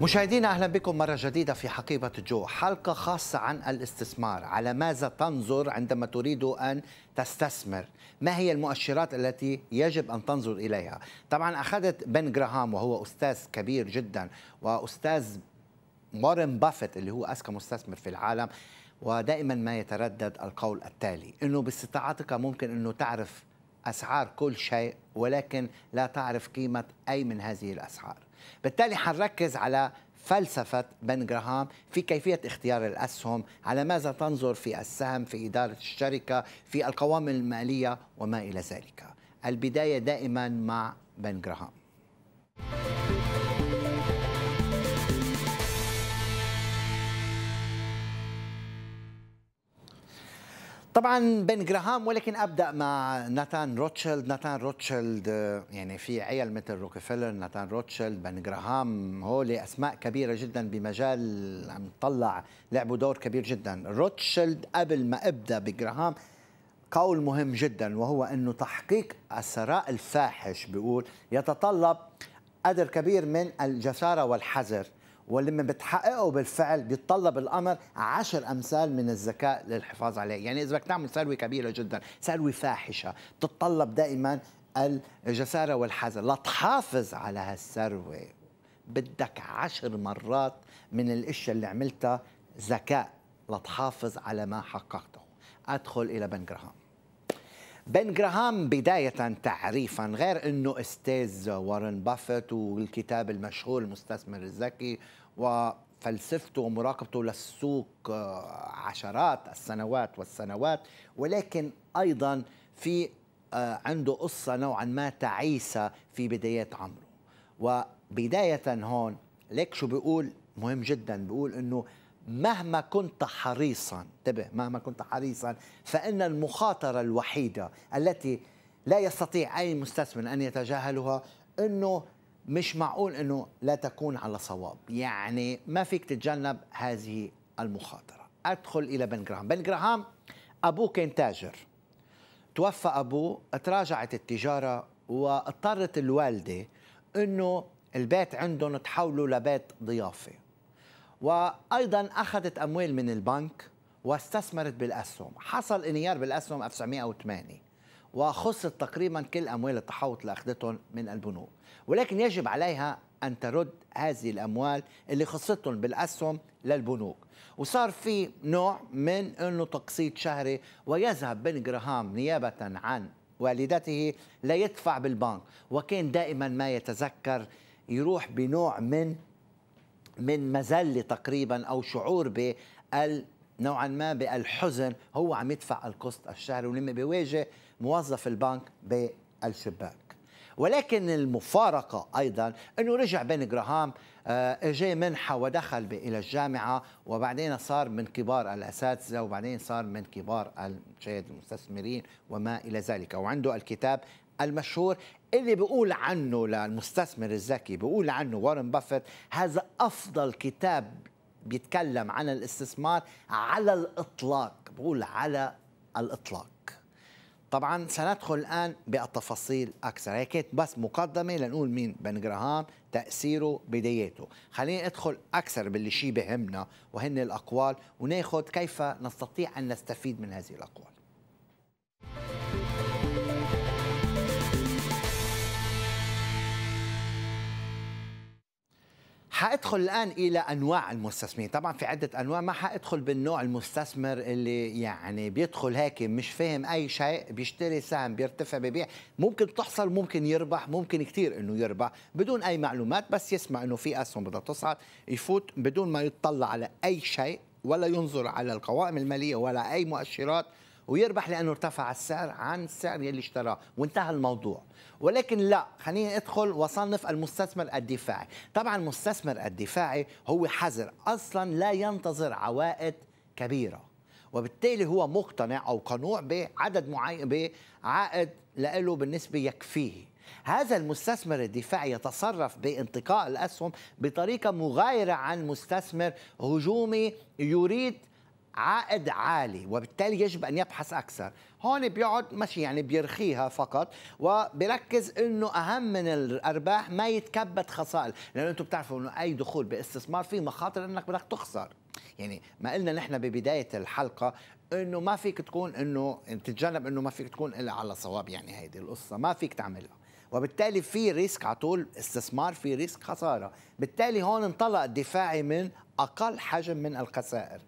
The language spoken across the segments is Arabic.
مشاهدينا اهلا بكم مره جديده في حقيبه جو، حلقه خاصه عن الاستثمار، على ماذا تنظر عندما تريد ان تستثمر؟ ما هي المؤشرات التي يجب ان تنظر اليها؟ طبعا اخذت بن جراهام وهو استاذ كبير جدا واستاذ وارن بافيت اللي هو اذكى مستثمر في العالم ودائما ما يتردد القول التالي انه باستطاعتك ممكن انه تعرف اسعار كل شيء ولكن لا تعرف قيمه اي من هذه الاسعار. بالتالي حنركز على فلسفة بن جراهام في كيفية اختيار الأسهم على ماذا تنظر في السهم في إدارة الشركة في القوائم المالية وما إلى ذلك البداية دائما مع بن جراهام طبعا بن جراهام ولكن ابدا مع ناتان روتشيلد ناتان روتشيلد آه، يعني في عيال مثل روكفيلر ناتان روتشيلد بن جراهام هول اسماء كبيره جدا بمجال عم تطلع لعبوا دور كبير جدا روتشيلد قبل ما ابدا بجراهام قول مهم جدا وهو انه تحقيق الثراء الفاحش بيقول يتطلب قدر كبير من الجساره والحذر ولما بتحققه بالفعل بيتطلب الامر عشر امثال من الذكاء للحفاظ عليه يعني اذا بدك تعمل ثروه كبيره جدا ثروه فاحشه تتطلب دائما الجسارة والحذر لتحافظ على هالثروة بدك عشر مرات من الاشياء اللي عملتها ذكاء لتحافظ على ما حققته ادخل الى بنجرهام بن جراهام بداية تعريفا غير أنه أستاذ وارن بافت والكتاب المشهور المستثمر الذكي وفلسفته ومراقبته للسوق آه، عشرات السنوات والسنوات ولكن أيضا في آه، عنده قصة نوعا ما تعيسة في بدايات عمره وبداية هون ليك شو بيقول مهم جدا بيقول أنه مهما كنت حريصا انتبه مهما كنت حريصا فإن المخاطرة الوحيدة التي لا يستطيع أي مستثمر أن يتجاهلها أنه مش معقول أنه لا تكون على صواب يعني ما فيك تتجنب هذه المخاطرة أدخل إلى بن جراهام بن جراهام أبوه كان تاجر توفى أبوه تراجعت التجارة واضطرت الوالدة أنه البيت عندهم تحوله لبيت ضيافة وايضا اخذت اموال من البنك واستثمرت بالاسهم حصل انهيار بالاسهم 1908 وخصت تقريبا كل اموال التحوط اللي اخذتهم من البنوك ولكن يجب عليها ان ترد هذه الاموال اللي خصتهم بالاسهم للبنوك وصار في نوع من انه تقسيط شهري ويذهب بن جراهام نيابه عن والدته ليدفع بالبنك وكان دائما ما يتذكر يروح بنوع من من مزلة تقريبا أو شعور بال نوعا ما بالحزن هو عم يدفع الكوست الشهري ولما بيواجه موظف البنك بالشباك ولكن المفارقة أيضا أنه رجع بين جراهام آه، اجى منحة ودخل إلى الجامعة وبعدين صار من كبار الأساتذة وبعدين صار من كبار المشاهد المستثمرين وما إلى ذلك وعنده الكتاب المشهور اللي بيقول عنه للمستثمر الذكي بيقول عنه وارن بافيت هذا أفضل كتاب بيتكلم عن الاستثمار على الإطلاق بقول على الإطلاق طبعا سندخل الآن بالتفاصيل أكثر هي كانت بس مقدمة لنقول مين بن جراهام تأثيره بداياته خلينا ندخل أكثر باللي شيء بهمنا وهن الأقوال وناخذ كيف نستطيع أن نستفيد من هذه الأقوال حادخل الان الى انواع المستثمرين طبعا في عده انواع ما حادخل بالنوع المستثمر اللي يعني بيدخل هيك مش فاهم اي شيء بيشتري سهم بيرتفع ببيع ممكن تحصل ممكن يربح ممكن كثير انه يربح بدون اي معلومات بس يسمع انه في اسهم بدها تصعد يفوت بدون ما يطلع على اي شيء ولا ينظر على القوائم الماليه ولا اي مؤشرات ويربح لانه ارتفع السعر عن السعر يلي اشتراه وانتهى الموضوع ولكن لا خلينا ادخل وصنف المستثمر الدفاعي طبعا المستثمر الدفاعي هو حذر اصلا لا ينتظر عوائد كبيره وبالتالي هو مقتنع او قنوع بعدد معين بعائد له بالنسبه يكفيه هذا المستثمر الدفاعي يتصرف بانتقاء الاسهم بطريقه مغايره عن مستثمر هجومي يريد عائد عالي وبالتالي يجب أن يبحث أكثر هون بيقعد ماشي يعني بيرخيها فقط وبركز انه اهم من الارباح ما يتكبد خسائر لانه انتم بتعرفوا انه اي دخول باستثمار في مخاطر انك بدك تخسر يعني ما قلنا نحن ببدايه الحلقه انه ما فيك تكون انه تتجنب انه ما فيك تكون الا على صواب يعني هيدي القصه ما فيك تعملها وبالتالي في ريسك على طول استثمار في ريسك خساره بالتالي هون انطلق دفاعي من اقل حجم من الخسائر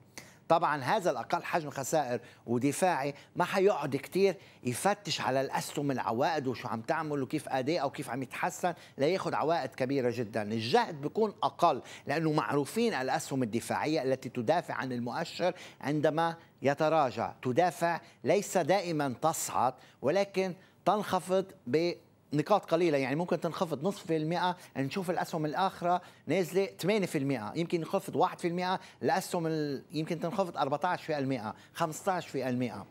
طبعا هذا الاقل حجم خسائر ودفاعي ما حيقعد كثير يفتش على الاسهم العوائد وشو عم تعمل وكيف اداء وكيف عم يتحسن لياخذ عوائد كبيره جدا الجهد بيكون اقل لانه معروفين الاسهم الدفاعيه التي تدافع عن المؤشر عندما يتراجع تدافع ليس دائما تصعد ولكن تنخفض ب نقاط قليله يعني ممكن تنخفض نصف في المئة يعني نشوف الاسهم الاخره نازله 8% في المئه يمكن ينخفض 1% الاسهم ال... يمكن تنخفض 14% في المئه 15% في المئه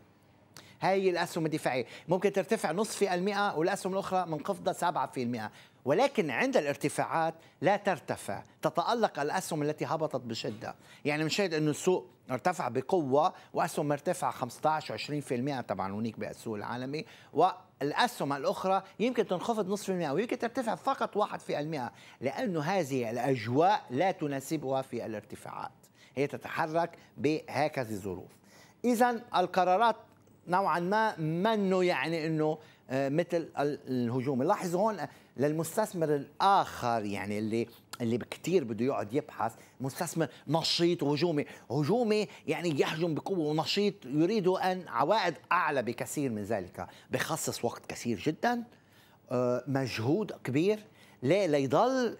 هاي الاسهم الدفاعيه ممكن ترتفع نصف في المئة والاسهم الاخرى منخفضه 7% في المئه ولكن عند الارتفاعات لا ترتفع تتألق الأسهم التي هبطت بشدة يعني بنشاهد أنه السوق ارتفع بقوة وأسهم مرتفعة 15 20% طبعا هناك بالسوق العالمي والأسهم الأخرى يمكن تنخفض نصف المئة ويمكن ترتفع فقط 1% لأنه هذه الأجواء لا تناسبها في الارتفاعات هي تتحرك بهكذا الظروف إذا القرارات نوعا ما منه يعني أنه آه، مثل الهجوم لاحظوا هون للمستثمر الاخر يعني اللي اللي كثير بده يقعد يبحث مستثمر نشيط وهجومي هجومي يعني يهجم بقوه ونشيط يريد ان عوائد اعلى بكثير من ذلك بخصص وقت كثير جدا آه، مجهود كبير ليه ليضل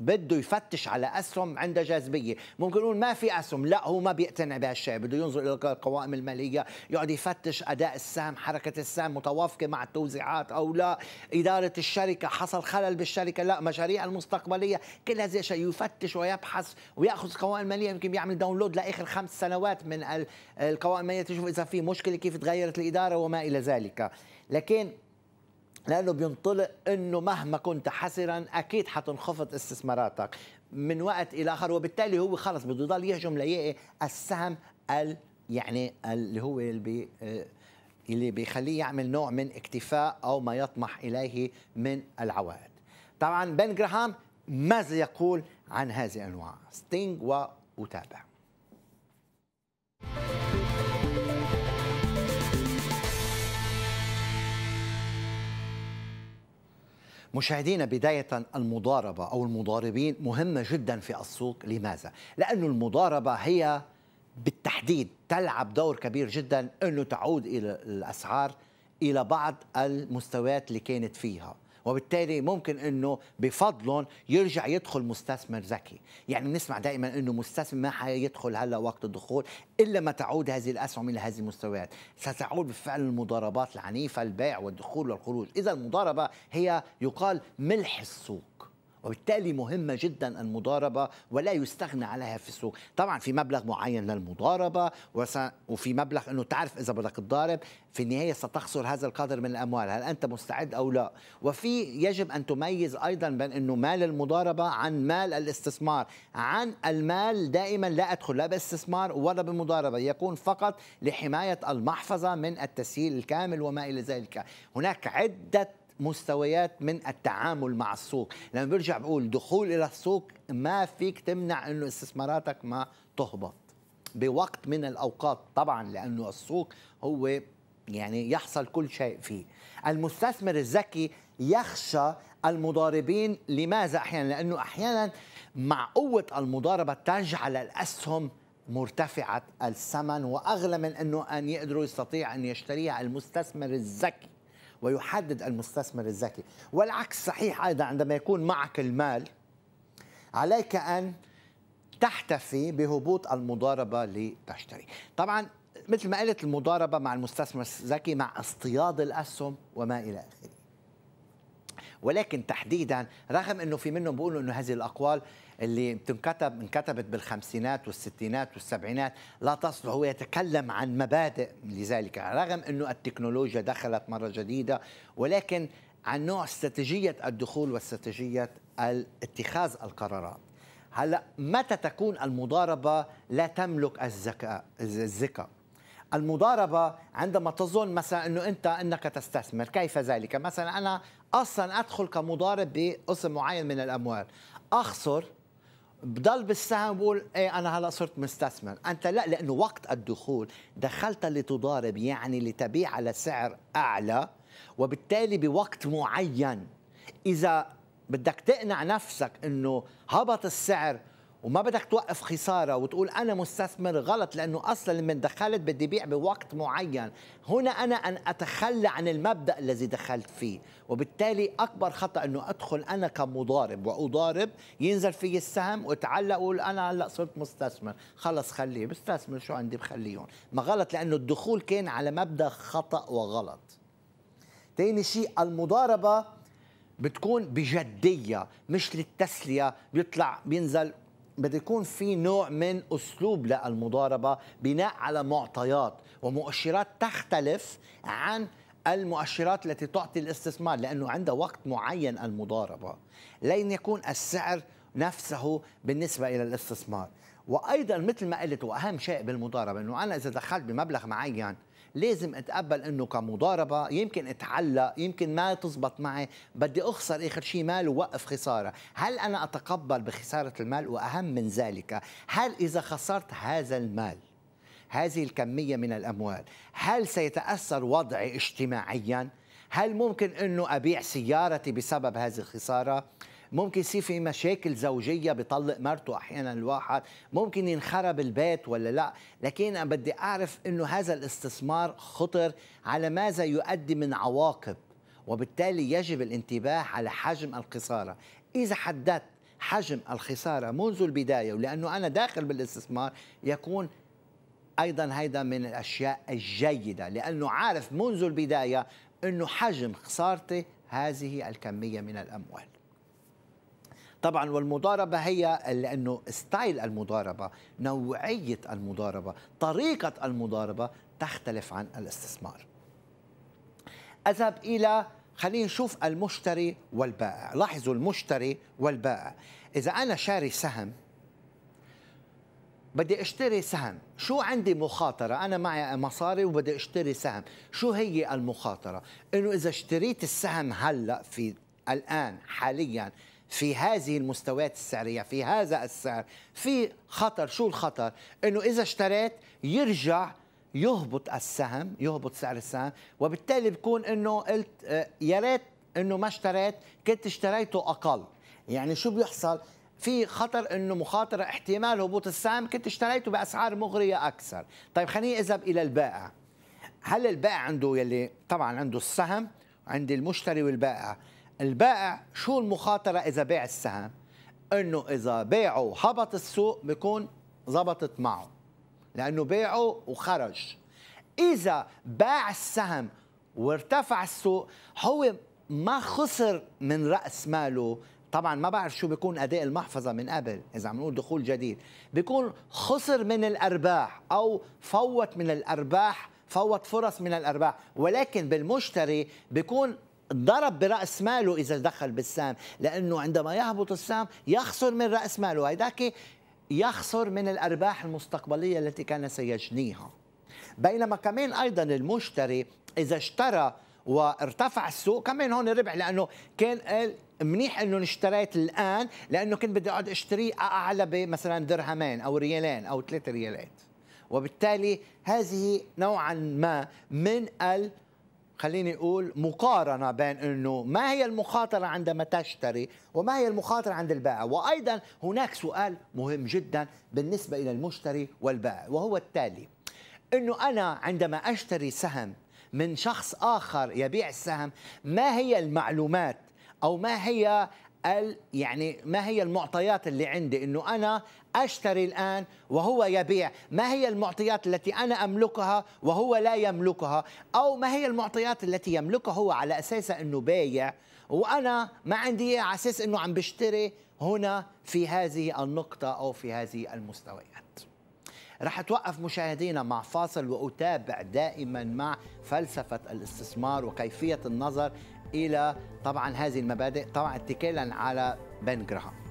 بده يفتش على اسهم عندها جاذبيه ممكن يقول ما في اسهم لا هو ما بيقتنع بهالشيء بده ينظر الى القوائم الماليه يقعد يفتش اداء السهم حركه السهم متوافقه مع التوزيعات او لا اداره الشركه حصل خلل بالشركه لا مشاريع المستقبليه كل هذا الشيء يفتش ويبحث وياخذ القوائم الماليه يمكن يعمل داونلود لاخر خمس سنوات من القوائم الماليه تشوف اذا في مشكله كيف تغيرت الاداره وما الى ذلك لكن لانه بينطلق انه مهما كنت حسرا اكيد حتنخفض استثماراتك من وقت الى اخر وبالتالي هو خلص بده يضل يهجم ليقي السهم ال يعني اللي هو اللي آه، اللي بيخليه يعمل نوع من اكتفاء او ما يطمح اليه من العوائد. طبعا بن جراهام ماذا يقول عن هذه الانواع؟ ستينج واتابع. مشاهدينا بداية المضاربة أو المضاربين مهمة جدا في السوق لماذا؟ لأن المضاربة هي بالتحديد تلعب دور كبير جدا أنه تعود إلى الأسعار إلى بعض المستويات اللي كانت فيها وبالتالي ممكن انه بفضلهم يرجع يدخل مستثمر ذكي يعني نسمع دائما انه مستثمر ما حيدخل هلا وقت الدخول الا ما تعود هذه الاسهم الى هذه المستويات ستعود بفعل المضاربات العنيفه البيع والدخول والخروج اذا المضاربه هي يقال ملح السوق وبالتالي مهمة جدا المضاربة ولا يستغنى عليها في السوق طبعا في مبلغ معين للمضاربة وفي مبلغ أنه تعرف إذا بدك تضارب في النهاية ستخسر هذا القدر من الأموال هل أنت مستعد أو لا وفي يجب أن تميز أيضا بين أنه مال المضاربة عن مال الاستثمار عن المال دائما لا أدخل لا باستثمار ولا بمضاربة يكون فقط لحماية المحفظة من التسهيل الكامل وما إلى ذلك هناك عدة مستويات من التعامل مع السوق لما برجع بقول دخول إلى السوق ما فيك تمنع أنه استثماراتك ما تهبط بوقت من الأوقات طبعا لأنه السوق هو يعني يحصل كل شيء فيه المستثمر الذكي يخشى المضاربين لماذا أحيانا لأنه أحيانا مع قوة المضاربة تجعل الأسهم مرتفعة الثمن وأغلى من أنه أن يقدروا يستطيع أن يشتريها المستثمر الذكي ويحدد المستثمر الذكي والعكس صحيح أيضا عندما يكون معك المال عليك أن تحتفي بهبوط المضاربة لتشتري طبعا مثل ما قلت المضاربة مع المستثمر الذكي مع اصطياد الأسهم وما إلى آخره ولكن تحديدا رغم انه في منهم بيقولوا انه هذه الاقوال اللي بتنكتب انكتبت بالخمسينات والستينات والسبعينات لا تصلح هو يتكلم عن مبادئ لذلك رغم انه التكنولوجيا دخلت مره جديده ولكن عن نوع استراتيجيه الدخول واستراتيجيه اتخاذ القرارات هلا متى تكون المضاربه لا تملك الذكاء الذكاء المضاربه عندما تظن مثلا انه انت انك تستثمر كيف ذلك مثلا انا اصلا ادخل كمضارب بقسم معين من الاموال اخسر بضل بالسهم بقول ايه انا هلا صرت مستثمر انت لا لانه وقت الدخول دخلت لتضارب يعني لتبيع على سعر اعلى وبالتالي بوقت معين اذا بدك تقنع نفسك انه هبط السعر وما بدك توقف خساره وتقول انا مستثمر غلط لانه اصلا لما دخلت بدي بيع بوقت معين، هنا انا ان اتخلى عن المبدا الذي دخلت فيه، وبالتالي اكبر خطا انه ادخل انا كمضارب واضارب ينزل في السهم وتعلق وقول انا هلا صرت مستثمر، خلص خليه بستثمر شو عندي بخليهم، ما غلط لانه الدخول كان على مبدا خطا وغلط. ثاني شيء المضاربه بتكون بجدية مش للتسلية بيطلع بينزل بده يكون في نوع من اسلوب للمضاربه بناء على معطيات ومؤشرات تختلف عن المؤشرات التي تعطي الاستثمار لانه عند وقت معين المضاربه لن يكون السعر نفسه بالنسبه الى الاستثمار وايضا مثل ما قلت واهم شيء بالمضاربه انه انا اذا دخلت بمبلغ معين لازم اتقبل انه كمضاربه يمكن اتعلق يمكن ما تزبط معي بدي اخسر اخر شيء مال ووقف خساره هل انا اتقبل بخساره المال واهم من ذلك هل اذا خسرت هذا المال هذه الكميه من الاموال هل سيتاثر وضعي اجتماعيا هل ممكن انه ابيع سيارتي بسبب هذه الخساره ممكن يصير في مشاكل زوجيه بيطلق مرته احيانا الواحد ممكن ينخرب البيت ولا لا لكن انا بدي اعرف انه هذا الاستثمار خطر على ماذا يؤدي من عواقب وبالتالي يجب الانتباه على حجم الخساره اذا حددت حجم الخساره منذ البدايه ولانه انا داخل بالاستثمار يكون ايضا هيدا من الاشياء الجيده لانه عارف منذ البدايه انه حجم خسارتي هذه الكميه من الاموال طبعا والمضاربه هي لانه ستايل المضاربه نوعيه المضاربه طريقه المضاربه تختلف عن الاستثمار اذهب الى خلينا نشوف المشتري والبائع لاحظوا المشتري والبائع اذا انا شاري سهم بدي اشتري سهم شو عندي مخاطرة أنا معي مصاري وبدي اشتري سهم شو هي المخاطرة إنه إذا اشتريت السهم هلأ في الآن حاليا في هذه المستويات السعريه في هذا السعر في خطر شو الخطر انه اذا اشتريت يرجع يهبط السهم يهبط سعر السهم وبالتالي بكون انه قلت آه، يا ريت انه ما اشتريت كنت اشتريته اقل يعني شو بيحصل في خطر انه مخاطره احتمال هبوط السهم كنت اشتريته باسعار مغريه اكثر طيب خليني اذهب الى البائع هل البائع عنده يلي طبعا عنده السهم عند المشتري والبائع البائع شو المخاطره اذا باع السهم انه اذا باعه وهبط السوق بيكون زبطت معه لانه باعه وخرج اذا باع السهم وارتفع السوق هو ما خسر من راس ماله طبعا ما بعرف شو بيكون اداء المحفظه من قبل اذا عم نقول دخول جديد بيكون خسر من الارباح او فوت من الارباح فوت فرص من الارباح ولكن بالمشتري بيكون ضرب براس ماله اذا دخل بالسام لانه عندما يهبط السام يخسر من راس ماله هيداك يخسر من الارباح المستقبليه التي كان سيجنيها بينما كمان ايضا المشتري اذا اشترى وارتفع السوق كمان هون ربح لانه كان قال منيح انه اشتريت الان لانه كنت بدي اقعد اشتريه اعلى بمثلا درهمين او ريالين او ثلاثة ريالات وبالتالي هذه نوعا ما من ال خليني اقول مقارنه بين انه ما هي المخاطره عندما تشتري وما هي المخاطره عند البائع وايضا هناك سؤال مهم جدا بالنسبه الى المشتري والبائع وهو التالي انه انا عندما اشتري سهم من شخص اخر يبيع السهم ما هي المعلومات او ما هي يعني ما هي المعطيات اللي عندي انه انا أشتري الآن وهو يبيع ما هي المعطيات التي أنا أملكها وهو لا يملكها أو ما هي المعطيات التي يملكها هو على أساسها أنه بايع وأنا ما عندي على أساس أنه عم بشتري هنا في هذه النقطة أو في هذه المستويات رح أتوقف مشاهدينا مع فاصل وأتابع دائما مع فلسفة الاستثمار وكيفية النظر إلى طبعا هذه المبادئ طبعا اتكالا على بن جراهام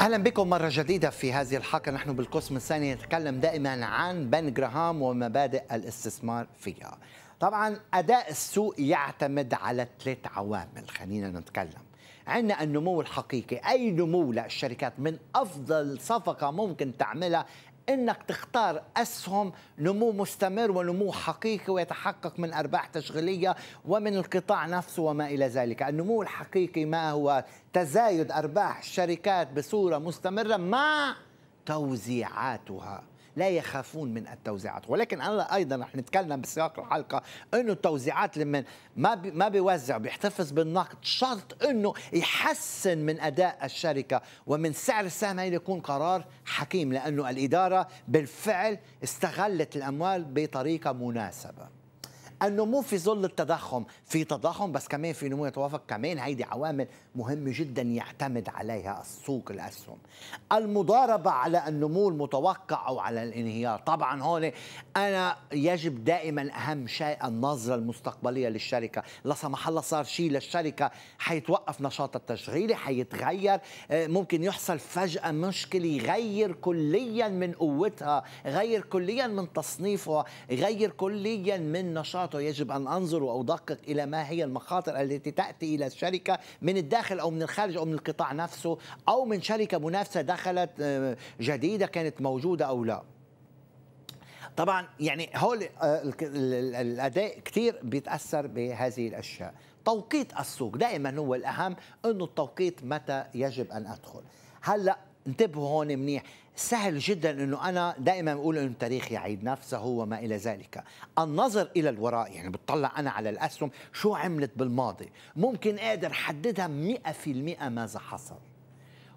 اهلا بكم مره جديده في هذه الحلقه نحن بالقسم الثاني نتكلم دائما عن بن جراهام ومبادئ الاستثمار فيها. طبعا اداء السوق يعتمد على ثلاث عوامل خلينا نتكلم. عندنا النمو الحقيقي، اي نمو للشركات من افضل صفقه ممكن تعملها انك تختار اسهم نمو مستمر ونمو حقيقي ويتحقق من ارباح تشغيليه ومن القطاع نفسه وما الى ذلك، النمو الحقيقي ما هو تزايد ارباح الشركات بصوره مستمره مع توزيعاتها. لا يخافون من التوزيعات ولكن انا ايضا رح نتكلم بسياق الحلقه انه التوزيعات لما ما بي ما بيوزع بيحتفظ بالنقد شرط انه يحسن من اداء الشركه ومن سعر السهم هي يكون قرار حكيم لانه الاداره بالفعل استغلت الاموال بطريقه مناسبه النمو في ظل التضخم في تضخم بس كمان في نمو يتوافق كمان هيدي عوامل مهمة جدا يعتمد عليها السوق الأسهم المضاربة على النمو المتوقع أو على الانهيار طبعا هون أنا يجب دائما أهم شيء النظرة المستقبلية للشركة لا سمح الله صار شيء للشركة حيتوقف نشاطها التشغيلي حيتغير آه، ممكن يحصل فجأة مشكلة يغير كليا من قوتها غير كليا من تصنيفها غير كليا من نشاط مخاطر يجب أن أنظر وأدقق إلى ما هي المخاطر التي تأتي إلى الشركة من الداخل أو من الخارج أو من القطاع نفسه أو من شركة منافسة دخلت آه، جديدة كانت موجودة أو لا طبعا يعني هول آه، الأداء كثير بيتأثر بهذه الأشياء توقيت السوق دائما هو الأهم أنه التوقيت متى يجب أن أدخل هلا انتبهوا هون منيح سهل جدا انه انا دائما بقول انه التاريخ يعيد نفسه وما الى ذلك النظر الى الوراء يعني بتطلع انا على الاسهم شو عملت بالماضي ممكن قادر حددها 100% ماذا حصل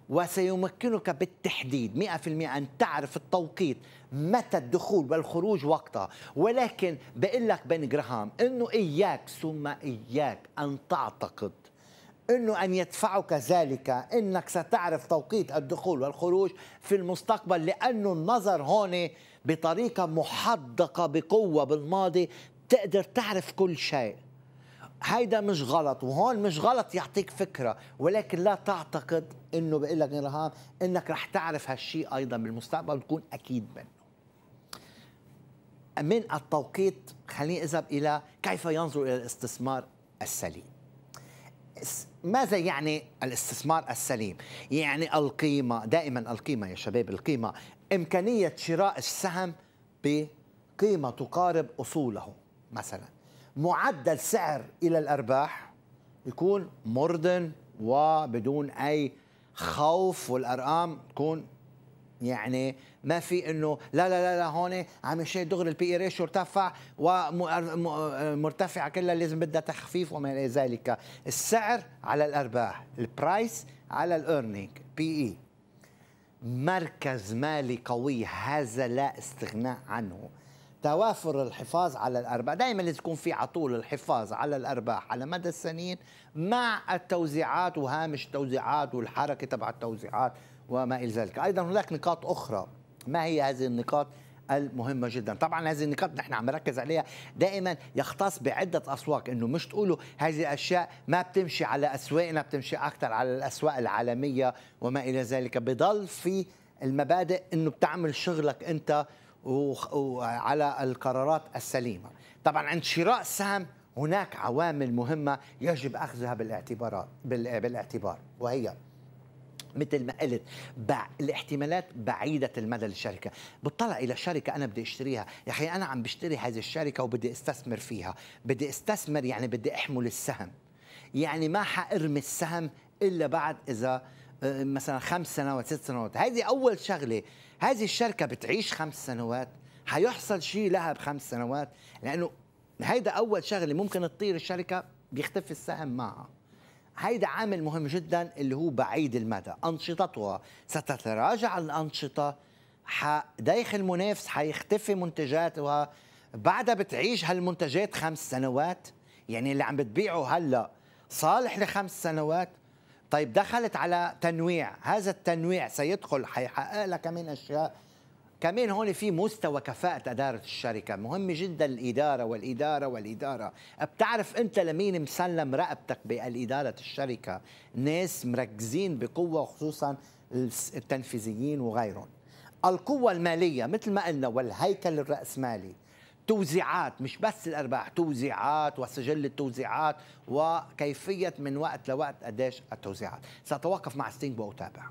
وسيمكنك بالتحديد 100% أن تعرف التوقيت متى الدخول والخروج وقتها ولكن بقول لك بن جراهام أنه إياك ثم إياك أن تعتقد انه ان يدفعك ذلك انك ستعرف توقيت الدخول والخروج في المستقبل لانه النظر هون بطريقه محدقه بقوه بالماضي بتقدر تعرف كل شيء هيدا مش غلط وهون مش غلط يعطيك فكرة ولكن لا تعتقد انه بقول لك إرهام انك رح تعرف هالشيء ايضا بالمستقبل وتكون اكيد منه من التوقيت خليني اذهب الى كيف ينظر الى الاستثمار السليم ماذا يعني الاستثمار السليم؟ يعني القيمة دائما القيمة يا شباب القيمة إمكانية شراء السهم بقيمة تقارب أصوله مثلا معدل سعر إلى الأرباح يكون مرضٍ وبدون أي خوف والأرقام تكون يعني ما في انه لا لا لا لا هون عم يشيل دغري البي اي ريشيو ارتفع ومرتفعه كلها لازم بدها تخفيف وما الى ذلك السعر على الارباح البرايس على الارنينج بي اي مركز مالي قوي هذا لا استغناء عنه توافر الحفاظ على الارباح دائما لازم يكون في عطول الحفاظ على الارباح على مدى السنين مع التوزيعات وهامش التوزيعات والحركه تبع التوزيعات وما إلى ذلك أيضا هناك نقاط أخرى ما هي هذه النقاط المهمه جدا طبعا هذه النقاط نحن عم نركز عليها دائما يختص بعده اسواق انه مش تقولوا هذه الاشياء ما بتمشي على اسواقنا بتمشي اكثر على الاسواق العالميه وما الى ذلك بضل في المبادئ انه بتعمل شغلك انت وعلى القرارات السليمه طبعا عند شراء سهم هناك عوامل مهمه يجب اخذها بالاعتبارات بالاعتبار وهي مثل ما قلت بع... الاحتمالات بعيده المدى للشركه بتطلع الى شركه انا بدي اشتريها يا اخي انا عم بشتري هذه الشركه وبدي استثمر فيها بدي استثمر يعني بدي احمل السهم يعني ما حارمي السهم الا بعد اذا آه، مثلا خمس سنوات ست سنوات هذه اول شغله هذه الشركه بتعيش خمس سنوات حيحصل شيء لها بخمس سنوات لانه هيدا اول شغله ممكن تطير الشركه بيختفي السهم معها هيدا عامل مهم جدا اللي هو بعيد المدى أنشطتها ستتراجع الأنشطة داخل المنافس حيختفي منتجاتها بعدها بتعيش هالمنتجات خمس سنوات يعني اللي عم بتبيعه هلا صالح لخمس سنوات طيب دخلت على تنويع هذا التنويع سيدخل حيحقق لك كمان أشياء كمان هون في مستوى كفاءة إدارة الشركة مهم جدا الإدارة والإدارة والإدارة بتعرف أنت لمين مسلم رقبتك بالإدارة الشركة ناس مركزين بقوة خصوصا التنفيذيين وغيرهم القوة المالية مثل ما قلنا والهيكل الرأسمالي توزيعات مش بس الارباح توزيعات وسجل التوزيعات وكيفيه من وقت لوقت قديش التوزيعات ساتوقف مع ستينج واتابع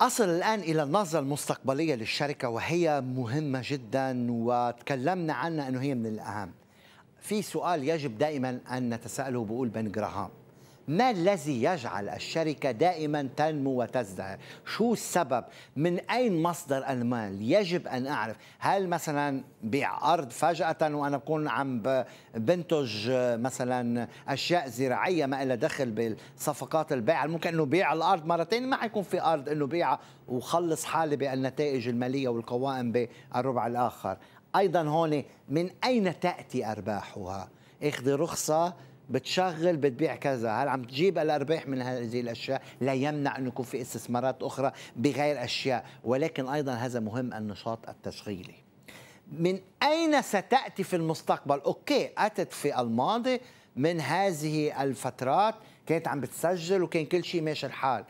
أصل الآن إلى النظرة المستقبلية للشركة وهي مهمة جدا وتكلمنا عنها أنه هي من الأهم في سؤال يجب دائما أن نتساءله بقول بن جراهام ما الذي يجعل الشركة دائما تنمو وتزدهر شو السبب من أين مصدر المال يجب أن أعرف هل مثلا بيع أرض فجأة وأنا بكون عم بنتج آه، مثلا أشياء زراعية ما إلها دخل بالصفقات البيع ممكن أنه بيع الأرض مرتين ما حيكون في أرض أنه بيع وخلص حالي بالنتائج المالية والقوائم بالربع الآخر أيضا هون من أين تأتي أرباحها؟ اخذ رخصة بتشغل بتبيع كذا هل عم تجيب الارباح من هذه الاشياء لا يمنع انه يكون في استثمارات اخرى بغير اشياء ولكن ايضا هذا مهم النشاط التشغيلي من اين ستاتي في المستقبل اوكي اتت في الماضي من هذه الفترات كانت عم بتسجل وكان كل شيء ماشي الحال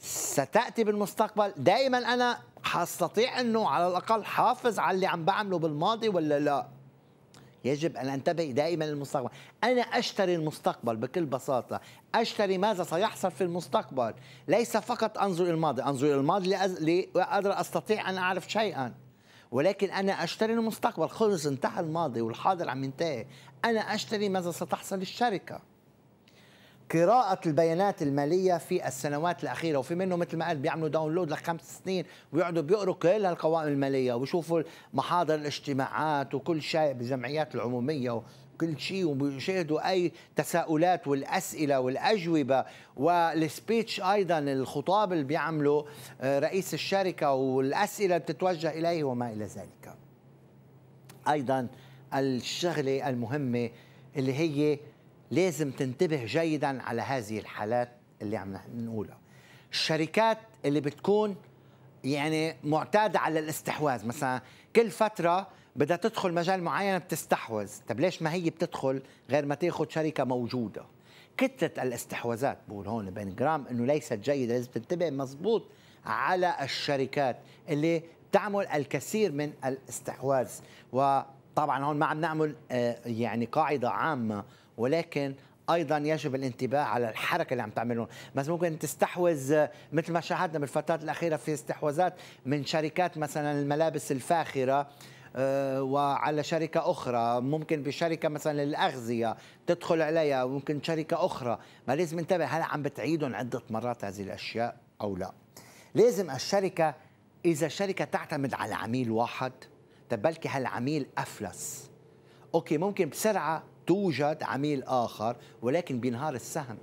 ستاتي بالمستقبل دائما انا حستطيع انه على الاقل حافظ على اللي عم بعمله بالماضي ولا لا يجب أن أنتبه دائما للمستقبل أنا أشتري المستقبل بكل بساطة أشتري ماذا سيحصل في المستقبل ليس فقط أنظر إلى الماضي أنظر إلى الماضي لأقدر أستطيع أن أعرف شيئا ولكن أنا أشتري المستقبل خلص انتهى الماضي والحاضر عم ينتهي أنا أشتري ماذا ستحصل الشركة قراءة البيانات المالية في السنوات الأخيرة وفي منه مثل ما قلت بيعملوا داونلود لخمس سنين ويقعدوا بيقروا كل هالقوائم المالية ويشوفوا محاضر الاجتماعات وكل شيء بالجمعيات العمومية وكل شيء وبيشاهدوا اي تساؤلات والاسئله والاجوبه والسبيتش ايضا الخطاب اللي بيعمله آه، رئيس الشركه والاسئله بتتوجه اليه وما الى ذلك. ايضا الشغله المهمه اللي هي لازم تنتبه جيدا على هذه الحالات اللي عم نقولها الشركات اللي بتكون يعني معتادة على الاستحواذ مثلا كل فترة بدها تدخل مجال معين بتستحوذ طب ليش ما هي بتدخل غير ما تاخذ شركة موجودة كتلة الاستحواذات بقول هون بين جرام انه ليست جيدة لازم تنتبه مضبوط على الشركات اللي بتعمل الكثير من الاستحواذ وطبعا هون ما عم نعمل آه، يعني قاعدة عامة ولكن ايضا يجب الانتباه على الحركه اللي عم تعملون بس ممكن تستحوذ مثل ما شاهدنا بالفترات الاخيره في استحواذات من شركات مثلا الملابس الفاخره آه، وعلى شركة أخرى ممكن بشركة مثلا للأغذية تدخل عليها ممكن شركة أخرى ما لازم انتبه هل عم بتعيدهم عدة مرات هذه الأشياء أو لا لازم الشركة إذا الشركة تعتمد على عميل واحد طب بلكي هالعميل أفلس أوكي ممكن بسرعة توجد عميل آخر ولكن بينهار السهم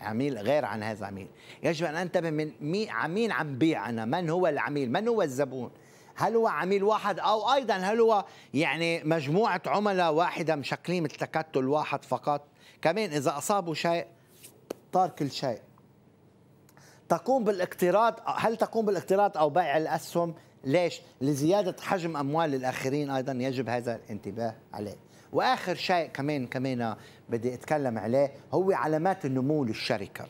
عميل غير عن هذا العميل يجب أن أنتبه من مي عمين عم بيع أنا من هو العميل من هو الزبون هل هو عميل واحد أو أيضا هل هو يعني مجموعة عملاء واحدة مشكلين مثل تكتل واحد فقط كمان إذا أصابوا شيء طار كل شيء تقوم بالاقتراض هل تقوم بالاقتراض أو بيع الأسهم ليش لزيادة حجم أموال الآخرين أيضا يجب هذا الانتباه عليه واخر شيء كمان كمان بدي اتكلم عليه هو علامات النمو للشركه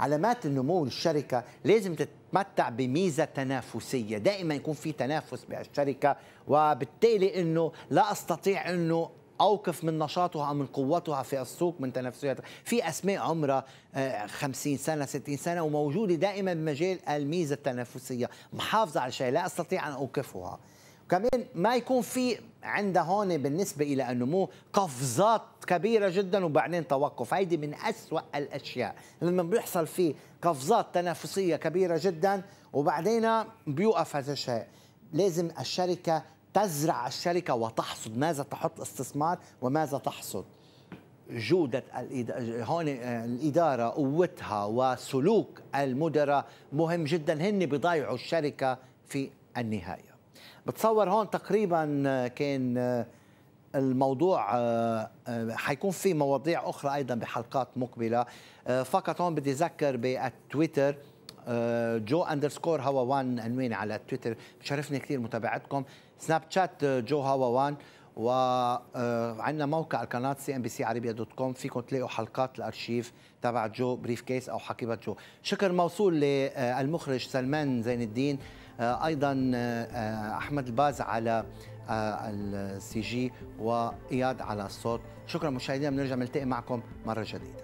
علامات النمو للشركه لازم تتمتع بميزه تنافسيه دائما يكون في تنافس بالشركه وبالتالي انه لا استطيع انه اوقف من نشاطها أو من قوتها في السوق من تنافسيتها في اسماء عمرها 50 آه، سنه 60 سنه وموجوده دائما بمجال الميزه التنافسيه محافظه على شيء لا استطيع ان اوقفها كمان ما يكون في عندها هون بالنسبة إلى النمو قفزات كبيرة جدا وبعدين توقف هيدي من أسوأ الأشياء لما بيحصل في قفزات تنافسية كبيرة جدا وبعدين بيوقف هذا الشيء لازم الشركة تزرع الشركة وتحصد ماذا تحط استثمار وماذا تحصد جودة هون الإدارة قوتها وسلوك المدراء مهم جدا هن بيضيعوا الشركة في النهاية بتصور هون تقريبا آه، كان آه، الموضوع آه، حيكون في مواضيع اخرى ايضا بحلقات مقبله فقط هون بدي اذكر بالتويتر جو اندرسكور هوا وان عنواني على تويتر بشرفني كثير متابعتكم سناب شات جو هوا وان وعندنا موقع القناه سي ام بي سي عربيه دوت كوم فيكم تلاقوا حلقات الارشيف تبع جو بريف كيس او حقيبه جو شكر موصول للمخرج سلمان زين الدين آه، ايضا آه، آه، احمد الباز على السي جي واياد على الصوت شكرا مشاهدينا بنرجع نلتقي معكم مره جديده